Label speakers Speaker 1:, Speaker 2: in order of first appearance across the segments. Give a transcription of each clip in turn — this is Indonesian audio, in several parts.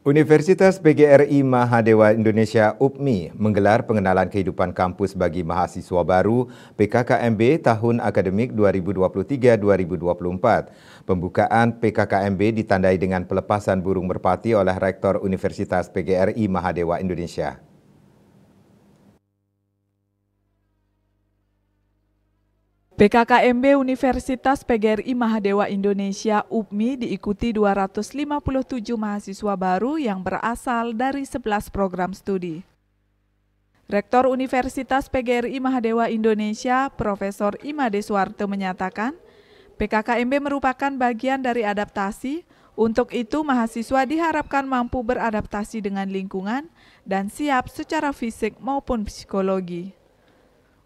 Speaker 1: Universitas PGRI Mahadewa Indonesia UPMI menggelar pengenalan kehidupan kampus bagi mahasiswa baru PKKMB tahun akademik 2023-2024. Pembukaan PKKMB ditandai dengan pelepasan burung merpati oleh Rektor Universitas PGRI Mahadewa Indonesia.
Speaker 2: PKKMB Universitas PGRI Mahadewa Indonesia UPMI diikuti 257 mahasiswa baru yang berasal dari 11 program studi. Rektor Universitas PGRI Mahadewa Indonesia, Profesor Imade Suwarto menyatakan, PKKMB merupakan bagian dari adaptasi, untuk itu mahasiswa diharapkan mampu beradaptasi dengan lingkungan dan siap secara fisik maupun psikologi.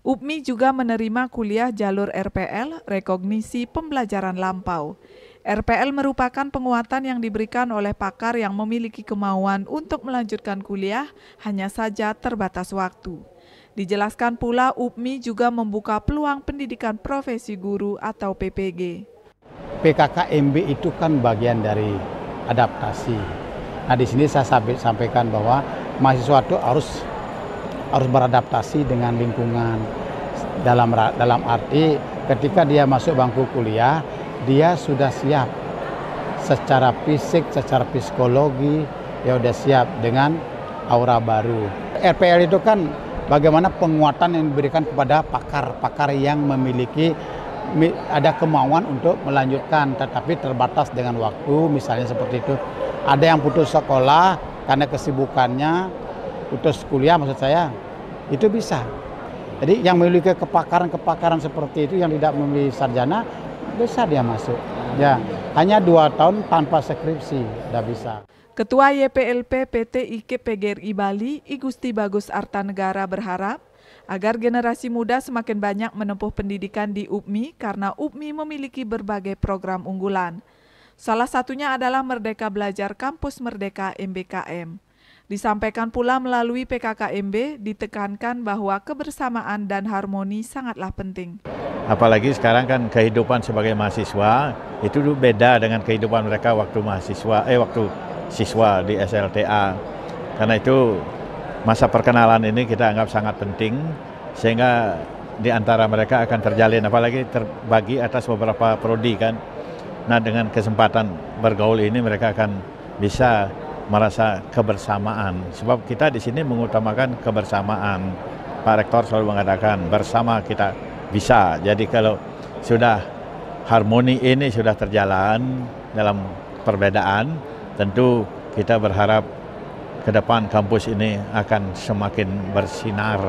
Speaker 2: UPMI juga menerima kuliah jalur RPL, rekognisi pembelajaran lampau. RPL merupakan penguatan yang diberikan oleh pakar yang memiliki kemauan untuk melanjutkan kuliah, hanya saja terbatas waktu. Dijelaskan pula UPMI juga membuka peluang pendidikan profesi guru atau PPG.
Speaker 1: PKKMB itu kan bagian dari adaptasi. Nah di sini saya sampaikan bahwa mahasiswa itu harus harus beradaptasi dengan lingkungan dalam dalam arti ketika dia masuk bangku kuliah dia sudah siap secara fisik, secara psikologi ya sudah siap dengan aura baru. RPL itu kan bagaimana penguatan yang diberikan kepada pakar-pakar yang memiliki ada kemauan untuk melanjutkan tetapi terbatas dengan waktu misalnya seperti itu. Ada yang putus sekolah karena kesibukannya putus kuliah maksud saya, itu bisa. Jadi yang memiliki kepakaran-kepakaran seperti itu yang tidak memiliki sarjana, bisa dia masuk. Ya, hanya dua tahun tanpa skripsi, sudah bisa.
Speaker 2: Ketua YPLP PT IKIP PGRI Bali, Igusti Bagus Artanegara berharap agar generasi muda semakin banyak menempuh pendidikan di UPMI karena UPMI memiliki berbagai program unggulan. Salah satunya adalah Merdeka Belajar Kampus Merdeka MBKM. Disampaikan pula melalui PKKMB, ditekankan bahwa kebersamaan dan harmoni sangatlah penting.
Speaker 3: Apalagi sekarang kan kehidupan sebagai mahasiswa itu beda dengan kehidupan mereka waktu mahasiswa eh waktu siswa di SLTA. Karena itu masa perkenalan ini kita anggap sangat penting sehingga di antara mereka akan terjalin apalagi terbagi atas beberapa prodi kan. Nah, dengan kesempatan bergaul ini mereka akan bisa merasa kebersamaan. Sebab kita di sini mengutamakan kebersamaan. Pak Rektor selalu mengatakan bersama kita bisa. Jadi kalau sudah harmoni ini sudah terjalan dalam perbedaan, tentu kita berharap ke depan kampus ini akan semakin bersinar.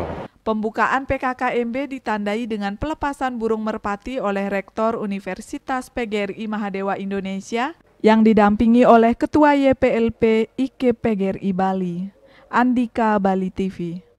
Speaker 2: Pembukaan PKKMB ditandai dengan pelepasan burung merpati oleh Rektor Universitas PGRI Mahadewa Indonesia yang didampingi oleh Ketua YPLP IKPGRI Bali, Andika Bali TV.